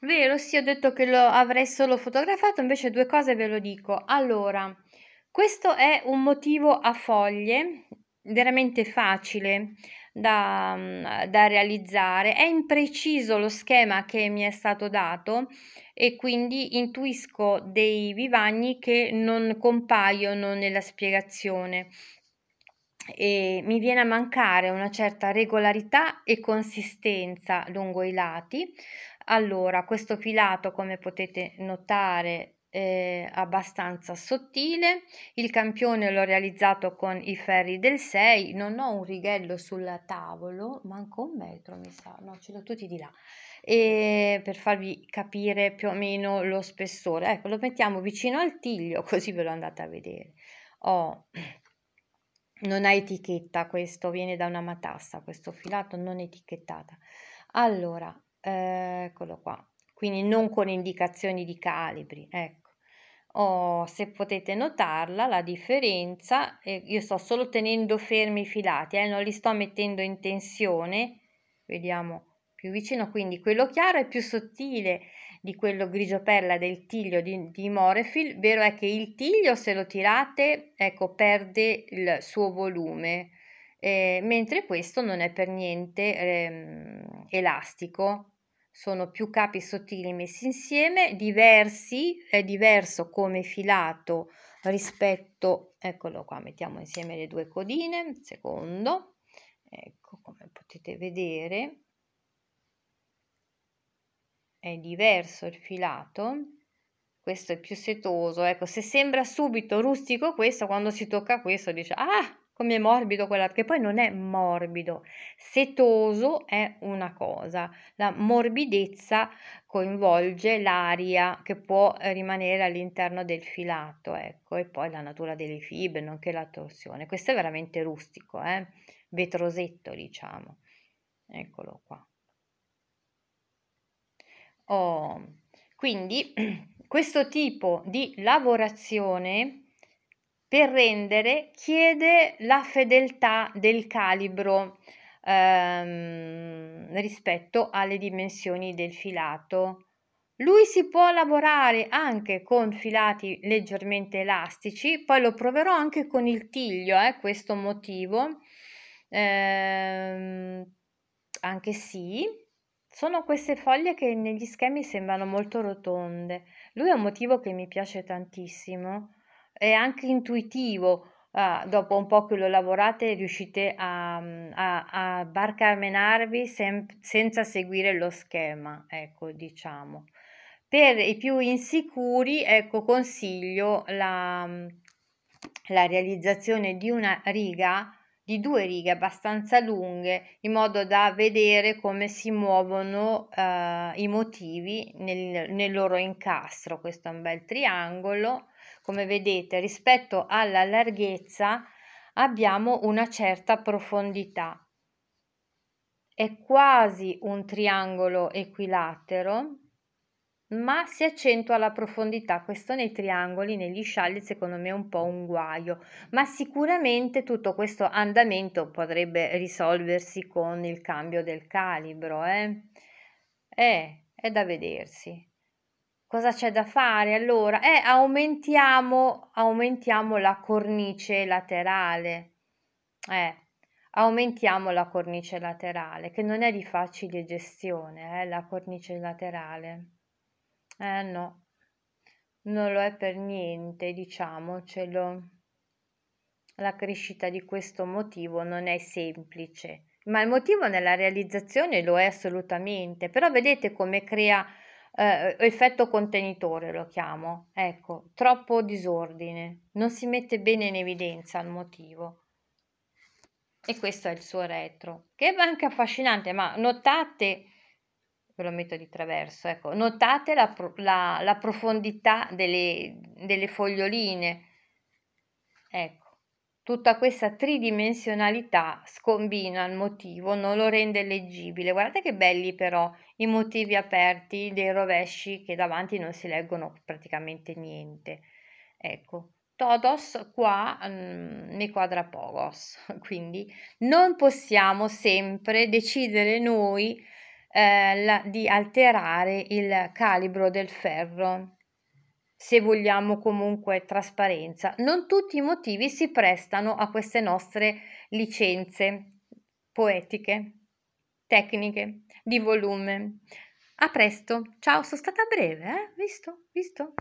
Vero, sì, ho detto che lo avrei solo fotografato, invece due cose ve lo dico. Allora, questo è un motivo a foglie, veramente facile da, da realizzare. È impreciso lo schema che mi è stato dato e quindi intuisco dei vivagni che non compaiono nella spiegazione eh, mi viene a mancare una certa regolarità e consistenza lungo i lati. Allora, questo filato, come potete notare, è abbastanza sottile il campione l'ho realizzato con i ferri del 6 non ho un righello sul tavolo manco un metro mi sa no ce l'ho tutti di là e per farvi capire più o meno lo spessore ecco lo mettiamo vicino al tiglio così ve lo andate a vedere ho oh non ha etichetta questo viene da una matassa questo filato non etichettata allora eh, eccolo qua quindi non con indicazioni di calibri ecco Oh, se potete notarla la differenza eh, io sto solo tenendo fermi i filati eh, non li sto mettendo in tensione vediamo più vicino quindi quello chiaro è più sottile di quello grigio perla del tiglio di, di Morefil, vero è che il tiglio se lo tirate ecco, perde il suo volume, eh, mentre questo non è per niente eh, elastico, sono più capi sottili messi insieme, diversi, è diverso come filato rispetto, eccolo qua, mettiamo insieme le due codine, secondo, ecco come potete vedere, è diverso il filato, questo è più setoso, ecco, se sembra subito rustico questo, quando si tocca questo dice, ah, come è morbido quella, che poi non è morbido, setoso è una cosa, la morbidezza coinvolge l'aria che può rimanere all'interno del filato, ecco, e poi la natura delle fibre, nonché la torsione, questo è veramente rustico, eh? vetrosetto diciamo, eccolo qua. Oh, quindi questo tipo di lavorazione per rendere chiede la fedeltà del calibro ehm, rispetto alle dimensioni del filato. Lui si può lavorare anche con filati leggermente elastici, poi lo proverò anche con il tiglio, eh, questo motivo, ehm, anche sì, sono queste foglie che negli schemi sembrano molto rotonde. Lui è un motivo che mi piace tantissimo. È anche intuitivo. Ah, dopo un po' che lo lavorate riuscite a, a, a barcamenarvi sem- senza seguire lo schema, ecco, diciamo. Per i più insicuri, ecco, consiglio la, la realizzazione di una riga di due righe abbastanza lunghe in modo da vedere come si muovono eh, i motivi nel, nel, loro incastro. Questo è un bel triangolo, come vedete rispetto alla larghezza abbiamo una certa profondità. È quasi un triangolo equilatero ma si accentua la profondità, questo nei triangoli, negli scialli secondo me è un po' un guaio, ma sicuramente tutto questo andamento potrebbe risolversi con il cambio del calibro, eh? Eh, è da vedersi. Cosa c'è da fare allora? Eh, aumentiamo, aumentiamo la cornice laterale. Eh, aumentiamo la cornice laterale, che non è di facile gestione, eh, la cornice laterale. Eh no, non lo è per niente, diciamocelo. La crescita di questo motivo non è semplice, ma il motivo nella realizzazione lo è assolutamente, però vedete come crea eh, effetto contenitore, lo chiamo, ecco, troppo disordine, non si mette bene in evidenza il motivo. E questo è il suo retro, che è anche affascinante, ma notate ve lo metto di traverso, ecco, notate la, la, la profondità delle, delle foglioline, ecco, tutta questa tridimensionalità scombina il motivo, non lo rende leggibile, guardate che belli però i motivi aperti dei rovesci che davanti non si leggono praticamente niente, ecco. Todos qua mh, mm, ne quadra pogos, quindi non possiamo sempre decidere noi eh, la, di alterare il calibro del ferro se vogliamo comunque trasparenza. Non tutti i motivi si prestano a queste nostre licenze poetiche, tecniche, di volume. A presto, ciao, sono stata breve, eh? Visto? Visto?